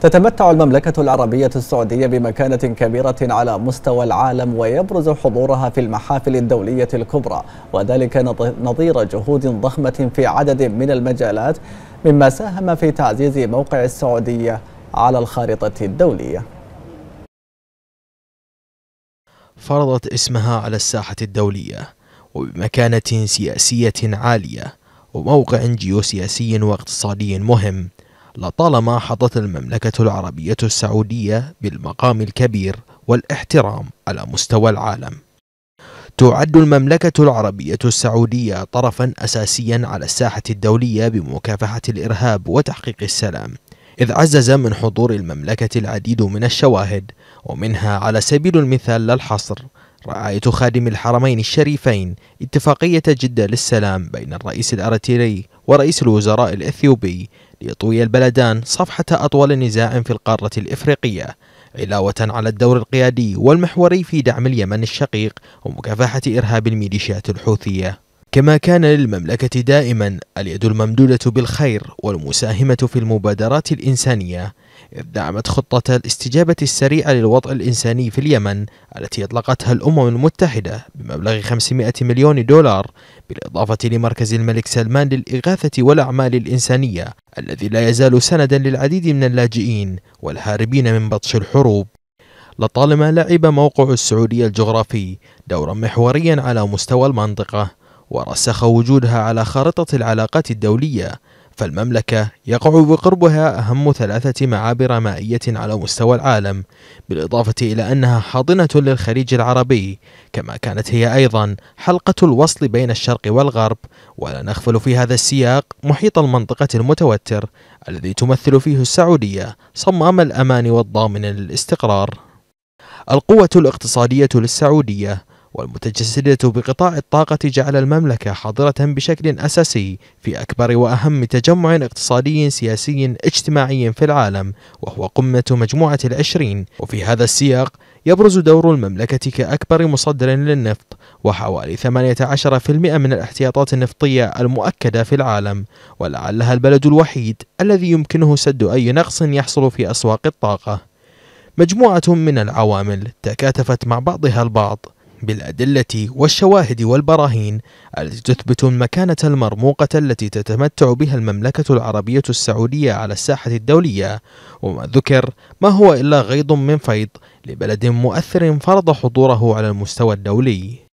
تتمتع المملكة العربية السعودية بمكانة كبيرة على مستوى العالم ويبرز حضورها في المحافل الدولية الكبرى وذلك نظير جهود ضخمة في عدد من المجالات مما ساهم في تعزيز موقع السعودية على الخارطة الدولية فرضت اسمها على الساحة الدولية وبمكانة سياسية عالية وموقع جيوسياسي واقتصادي مهم لطالما حظت المملكة العربية السعودية بالمقام الكبير والاحترام على مستوى العالم. تعد المملكة العربية السعودية طرفا أساسيا على الساحة الدولية بمكافحة الإرهاب وتحقيق السلام، إذ عزز من حضور المملكة العديد من الشواهد، ومنها على سبيل المثال لا الحصر رعاية خادم الحرمين الشريفين اتفاقية جدة للسلام بين الرئيس الأرتيري ورئيس الوزراء الإثيوبي ليطوي البلدان صفحة أطول نزاع في القارة الإفريقية علاوة على الدور القيادي والمحوري في دعم اليمن الشقيق ومكافحة إرهاب الميليشيات الحوثية كما كان للمملكة دائما اليد الممدودة بالخير والمساهمة في المبادرات الإنسانية إذ دعمت خطة الاستجابة السريعة للوضع الإنساني في اليمن التي أطلقتها الأمم المتحدة بمبلغ 500 مليون دولار بالإضافة لمركز الملك سلمان للإغاثة والأعمال الإنسانية الذي لا يزال سندا للعديد من اللاجئين والهاربين من بطش الحروب لطالما لعب موقع السعودية الجغرافي دورا محوريا على مستوى المنطقة ورسخ وجودها على خارطة العلاقات الدولية فالمملكة يقع بقربها أهم ثلاثة معابر مائية على مستوى العالم، بالإضافة إلى أنها حاضنة للخليج العربي، كما كانت هي أيضا حلقة الوصل بين الشرق والغرب، ولا نغفل في هذا السياق محيط المنطقة المتوتر الذي تمثل فيه السعودية صمام الأمان والضامن للاستقرار. القوة الاقتصادية للسعودية والمتجسدة بقطاع الطاقة جعل المملكة حاضرة بشكل أساسي في أكبر وأهم تجمع اقتصادي سياسي اجتماعي في العالم وهو قمة مجموعة العشرين وفي هذا السياق يبرز دور المملكة كأكبر مصدر للنفط وحوالي 18% من الاحتياطات النفطية المؤكدة في العالم ولعلها البلد الوحيد الذي يمكنه سد أي نقص يحصل في أسواق الطاقة مجموعة من العوامل تكاتفت مع بعضها البعض بالأدلة والشواهد والبراهين التي تثبت المكانة المرموقة التي تتمتع بها المملكة العربية السعودية على الساحة الدولية وما ذكر ما هو إلا غيض من فيض لبلد مؤثر فرض حضوره على المستوى الدولي